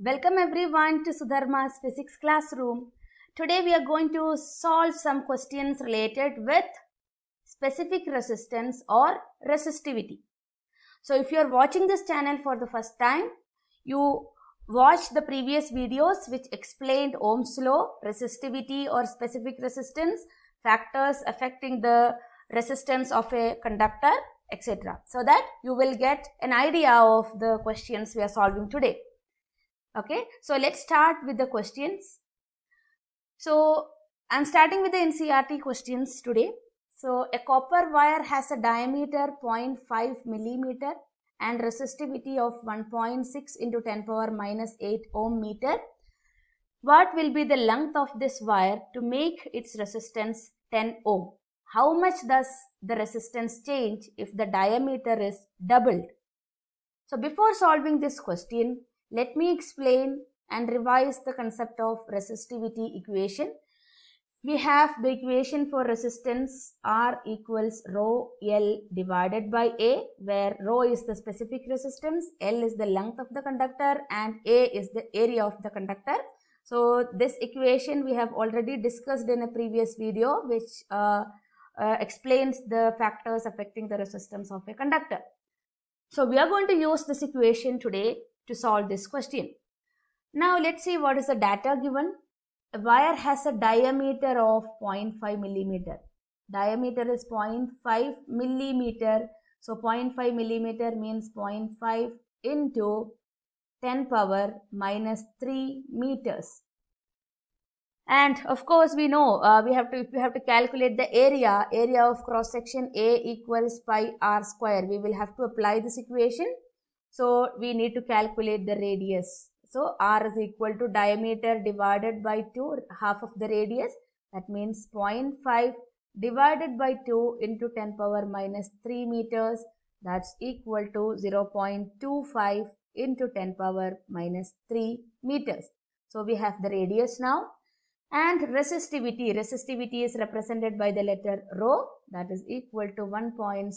Welcome everyone to Sudharma's physics classroom. Today we are going to solve some questions related with specific resistance or resistivity. So if you are watching this channel for the first time, you watch the previous videos which explained Ohm's law, resistivity or specific resistance, factors affecting the resistance of a conductor, etc. So that you will get an idea of the questions we are solving today. Okay, so let's start with the questions. So I'm starting with the NCRT questions today. So a copper wire has a diameter 0.5 millimeter and resistivity of 1.6 into 10 power minus 8 ohm meter. What will be the length of this wire to make its resistance 10 ohm? How much does the resistance change if the diameter is doubled? So before solving this question, let me explain and revise the concept of resistivity equation. We have the equation for resistance R equals rho L divided by A where rho is the specific resistance, L is the length of the conductor and A is the area of the conductor. So this equation we have already discussed in a previous video which uh, uh, explains the factors affecting the resistance of a conductor. So we are going to use this equation today to solve this question. Now let's see what is the data given. A wire has a diameter of 0.5 millimeter. Diameter is 0.5 millimeter. So 0.5 millimeter means 0.5 into 10 power minus 3 meters. And of course, we know uh, we have to we have to calculate the area. Area of cross section A equals pi r square. We will have to apply this equation so we need to calculate the radius. So r is equal to diameter divided by 2, half of the radius. That means 0.5 divided by 2 into 10 power minus 3 meters. That's equal to 0.25 into 10 power minus 3 meters. So we have the radius now. And resistivity, resistivity is represented by the letter rho that is equal to 1.6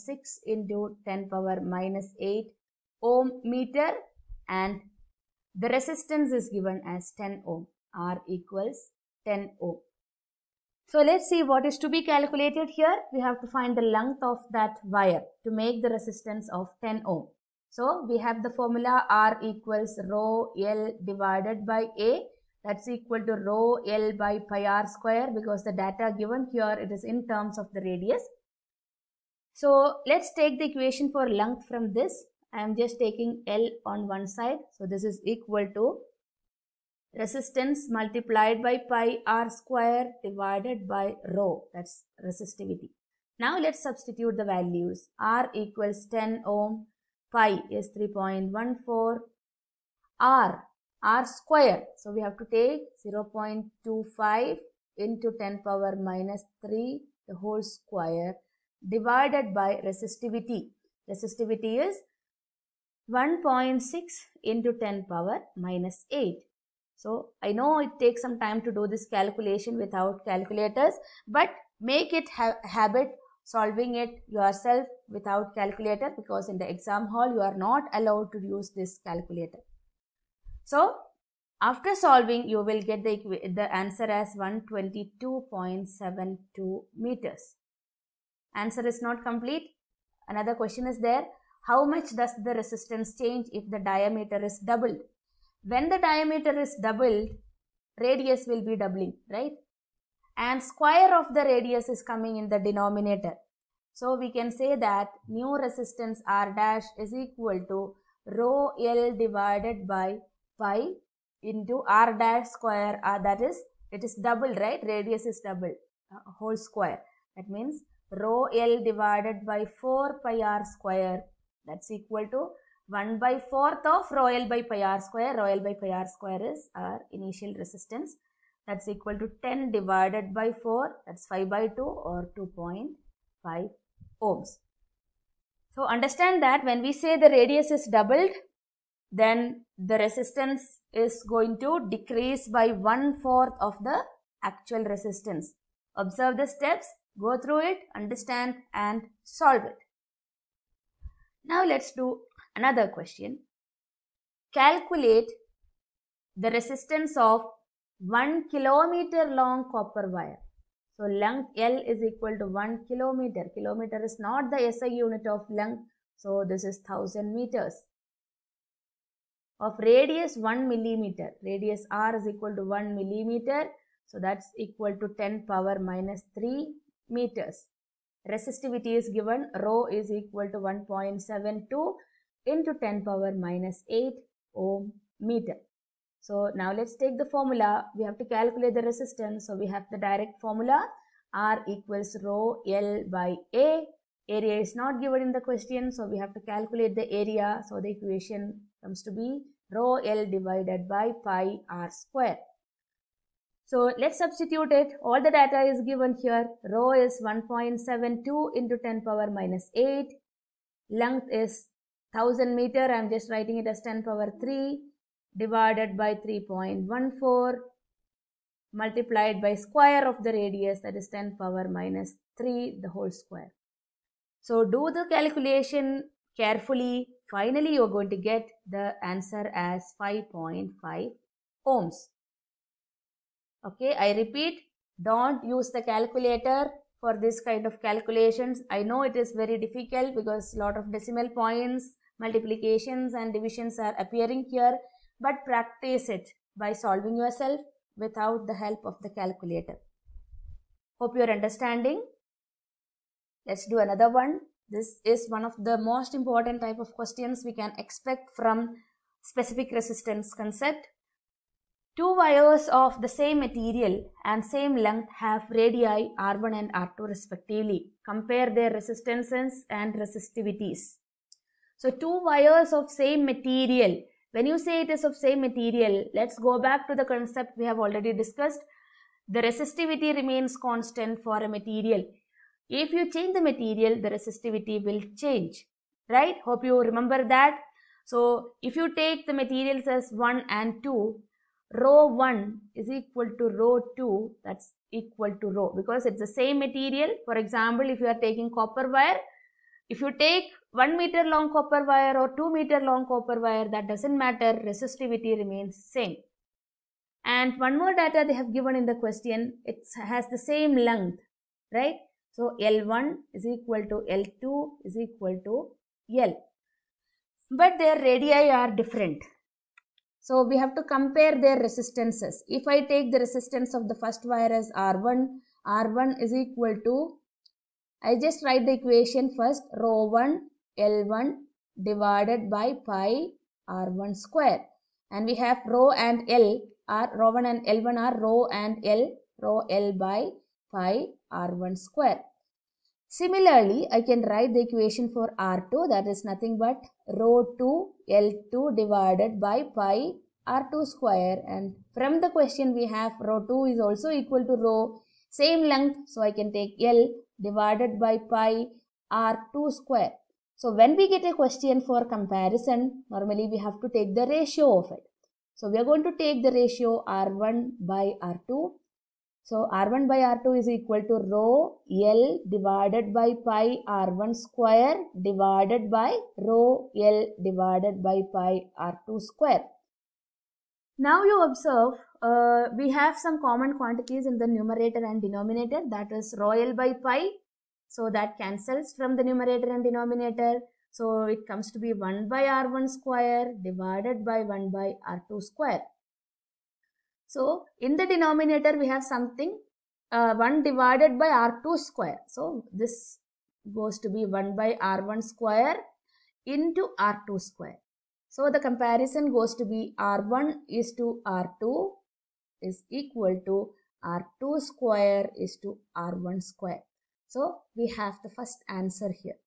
into 10 power minus 8 ohm meter and the resistance is given as 10 ohm. R equals 10 ohm. So let's see what is to be calculated here. We have to find the length of that wire to make the resistance of 10 ohm. So we have the formula R equals rho L divided by A that's equal to rho L by pi R square because the data given here it is in terms of the radius. So let's take the equation for length from this I am just taking L on one side. So this is equal to resistance multiplied by pi r square divided by rho. That's resistivity. Now let's substitute the values. R equals 10 ohm. Pi is 3.14. R, R square. So we have to take 0.25 into 10 power minus 3 the whole square divided by resistivity. Resistivity is 1.6 into 10 power minus 8. So, I know it takes some time to do this calculation without calculators, but make it ha habit solving it yourself without calculator because in the exam hall you are not allowed to use this calculator. So, after solving, you will get the, the answer as 122.72 meters. Answer is not complete. Another question is there. How much does the resistance change if the diameter is doubled? When the diameter is doubled, radius will be doubling, right? And square of the radius is coming in the denominator. So we can say that new resistance R dash is equal to rho L divided by pi into R dash square R that is it is double right radius is double uh, whole square that means rho L divided by 4 pi R square that's equal to 1 by 4th of rho L by pi r square. Rho L by pi r square is our initial resistance. That's equal to 10 divided by 4. That's 5 by 2 or 2.5 ohms. So understand that when we say the radius is doubled, then the resistance is going to decrease by one fourth of the actual resistance. Observe the steps, go through it, understand and solve it. Now let's do another question. Calculate the resistance of 1 kilometer long copper wire. So length L is equal to 1 kilometer. Kilometer is not the SI unit of length. So this is 1000 meters. Of radius 1 millimeter. Radius R is equal to 1 millimeter. So that's equal to 10 power minus 3 meters resistivity is given rho is equal to 1.72 into 10 power minus 8 ohm meter. So now let's take the formula. We have to calculate the resistance. So we have the direct formula R equals rho L by A. Area is not given in the question. So we have to calculate the area. So the equation comes to be rho L divided by pi R square. So let's substitute it. All the data is given here. Rho is 1.72 into 10 power minus 8. Length is 1000 meter. I'm just writing it as 10 power 3 divided by 3.14 multiplied by square of the radius that is 10 power minus 3 the whole square. So do the calculation carefully. Finally, you're going to get the answer as 5.5 ohms. Okay, I repeat, don't use the calculator for this kind of calculations. I know it is very difficult because lot of decimal points, multiplications and divisions are appearing here, but practice it by solving yourself without the help of the calculator. Hope you are understanding. Let's do another one. This is one of the most important type of questions we can expect from specific resistance concept. Two wires of the same material and same length have radii R1 and R2 respectively. Compare their resistances and resistivities. So two wires of same material. When you say it is of same material, let's go back to the concept we have already discussed. The resistivity remains constant for a material. If you change the material, the resistivity will change. Right? Hope you remember that. So if you take the materials as 1 and 2, row 1 is equal to row 2 that's equal to row because it's the same material for example if you are taking copper wire if you take 1 meter long copper wire or 2 meter long copper wire that doesn't matter resistivity remains same and one more data they have given in the question it has the same length right so L1 is equal to L2 is equal to L but their radii are different so we have to compare their resistances. If I take the resistance of the first wire as R1, R1 is equal to, I just write the equation first, rho 1 L1 divided by pi R1 square. And we have rho and L are, rho 1 and L1 are rho and L, rho L by pi R1 square. Similarly, I can write the equation for R2 that is nothing but rho 2 L2 divided by pi R2 square and from the question we have rho 2 is also equal to rho same length so I can take L divided by pi R2 square. So when we get a question for comparison normally we have to take the ratio of it. So we are going to take the ratio R1 by R2 so R1 by R2 is equal to rho L divided by pi R1 square divided by rho L divided by pi R2 square. Now you observe uh, we have some common quantities in the numerator and denominator that is rho L by pi. So that cancels from the numerator and denominator. So it comes to be 1 by R1 square divided by 1 by R2 square. So in the denominator we have something uh, 1 divided by r2 square. So this goes to be 1 by r1 square into r2 square. So the comparison goes to be r1 is to r2 is equal to r2 square is to r1 square. So we have the first answer here.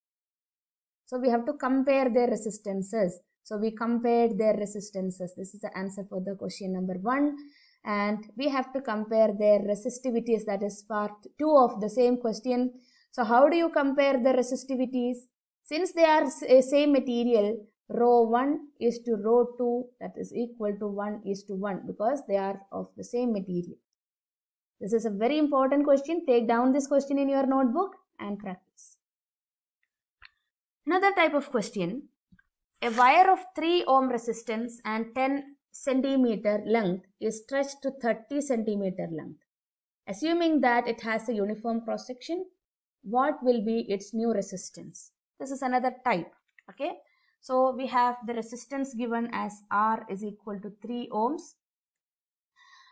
So we have to compare their resistances. So we compared their resistances. This is the answer for the question number 1 and we have to compare their resistivities that is part 2 of the same question. So how do you compare the resistivities? Since they are eh, same material row 1 is to row 2 that is equal to 1 is to 1 because they are of the same material. This is a very important question. Take down this question in your notebook and practice. Another type of question. A wire of 3 ohm resistance and 10 centimeter length is stretched to 30 centimeter length. Assuming that it has a uniform cross section, what will be its new resistance? This is another type. Okay. So we have the resistance given as R is equal to 3 ohms.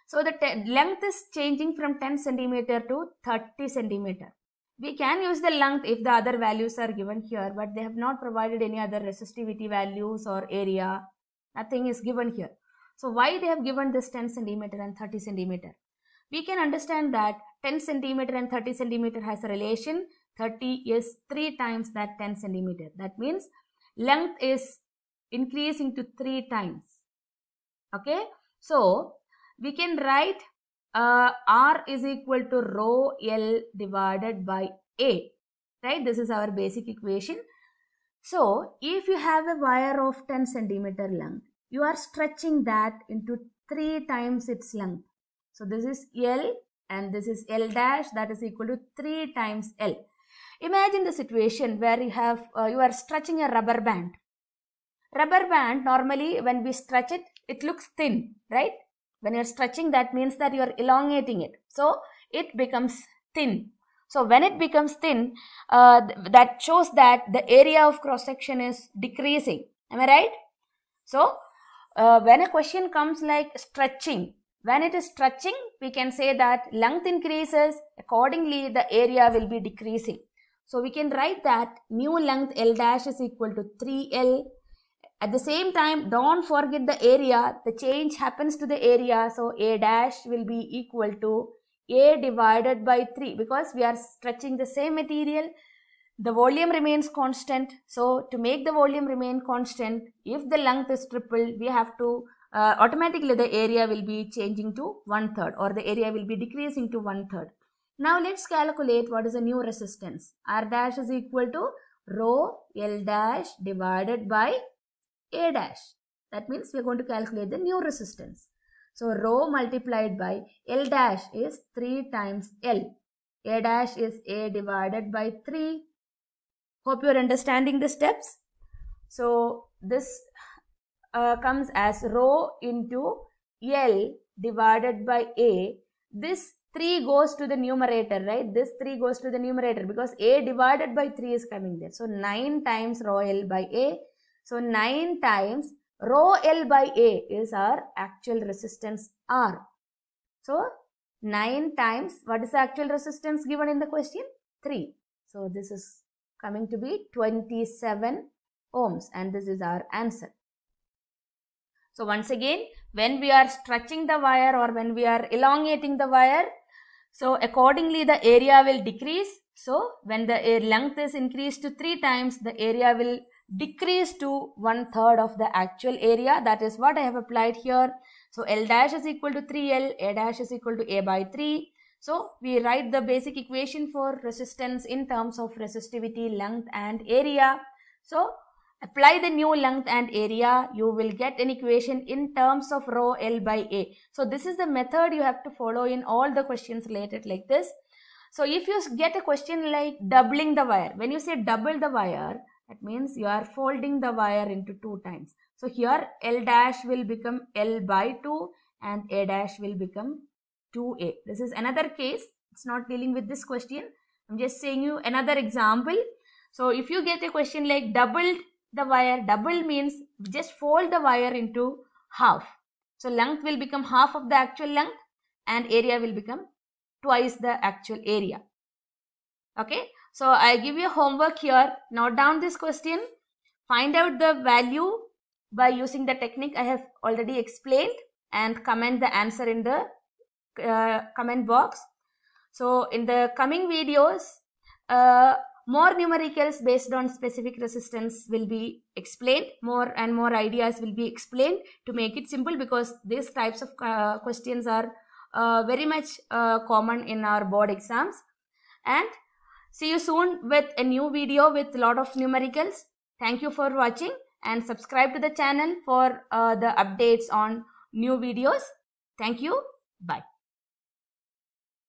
So the length is changing from 10 centimeter to 30 centimeter. We can use the length if the other values are given here, but they have not provided any other resistivity values or area. Nothing is given here. So why they have given this 10 centimeter and 30 centimeter? We can understand that 10 centimeter and 30 centimeter has a relation. 30 is 3 times that 10 centimeter. That means length is increasing to 3 times. Okay. So we can write uh, R is equal to rho L divided by A. Right. This is our basic equation. So if you have a wire of 10 centimeter length you are stretching that into three times its length. So this is L and this is L dash that is equal to 3 times L. Imagine the situation where you have uh, you are stretching a rubber band. Rubber band normally when we stretch it, it looks thin, right? When you're stretching that means that you're elongating it. So it becomes thin. So when it becomes thin, uh, that shows that the area of cross section is decreasing. Am I right? So uh, when a question comes like stretching, when it is stretching, we can say that length increases, accordingly the area will be decreasing. So we can write that new length L dash is equal to 3L. At the same time, don't forget the area, the change happens to the area. So A dash will be equal to A divided by 3 because we are stretching the same material the volume remains constant. So to make the volume remain constant, if the length is tripled, we have to uh, automatically the area will be changing to one third or the area will be decreasing to one third. Now let's calculate what is the new resistance. R dash is equal to rho L dash divided by A dash. That means we are going to calculate the new resistance. So rho multiplied by L dash is 3 times L. A dash is A divided by 3 Hope you're understanding the steps. So this uh, comes as rho into L divided by A. This 3 goes to the numerator, right? This 3 goes to the numerator because A divided by 3 is coming there. So 9 times rho L by A. So 9 times rho L by A is our actual resistance R. So 9 times, what is the actual resistance given in the question? 3. So this is coming to be 27 ohms and this is our answer. So once again when we are stretching the wire or when we are elongating the wire so accordingly the area will decrease. So when the length is increased to 3 times the area will decrease to one third of the actual area that is what I have applied here. So L dash is equal to 3L, A dash is equal to A by 3 so we write the basic equation for resistance in terms of resistivity, length and area. So apply the new length and area, you will get an equation in terms of rho L by A. So this is the method you have to follow in all the questions related like this. So if you get a question like doubling the wire, when you say double the wire, that means you are folding the wire into two times. So here L dash will become L by 2 and A dash will become 2a. This is another case. It's not dealing with this question. I'm just saying you another example. So if you get a question like double the wire, double means just fold the wire into half. So length will become half of the actual length and area will become twice the actual area. Okay. So I give you homework here. Note down this question. Find out the value by using the technique I have already explained and comment the answer in the uh, comment box. So in the coming videos, uh, more numericals based on specific resistance will be explained. More and more ideas will be explained to make it simple because these types of uh, questions are uh, very much uh, common in our board exams. And see you soon with a new video with lot of numericals. Thank you for watching and subscribe to the channel for the updates on new videos. Thank you. Bye.